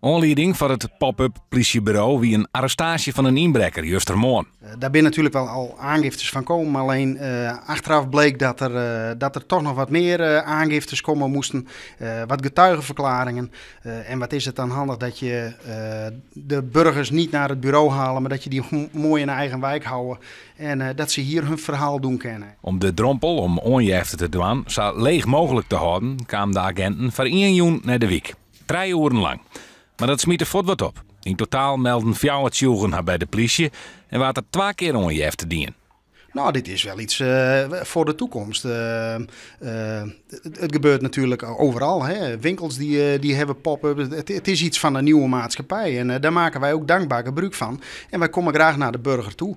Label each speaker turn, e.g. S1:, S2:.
S1: Aanleiding van het pop-up politiebureau wie een arrestatie van een inbreker justermorgen.
S2: Eh, daar zijn natuurlijk wel al aangiftes van komen. Alleen eh, achteraf bleek dat er, eh, dat er toch nog wat meer uh, aangiftes komen moesten. wat getuigenverklaringen. en wat is het dan handig dat je de burgers niet naar het bureau halen. Maar dat je die mooi in eigen wijk houden. En dat ze hier hun verhaal doen kennen.
S1: Om de drompel om onjeften te doen, zo leeg mogelijk te houden, kwamen de agenten van 1 juni naar de week. Drie uren lang. Maar dat smiet er wat op. In totaal melden 400 het haar bij de politie en water twee keer om je te dienen.
S2: Nou, dit is wel iets eh, voor de toekomst. Eh, eh, het, gebeurt natuurlijk overal. Hè. Winkels die, die hebben pop Het, het, is iets van een nieuwe maatschappij. En daar maken wij ook dankbaar gebruik van. En wij komen graag naar de burger toe.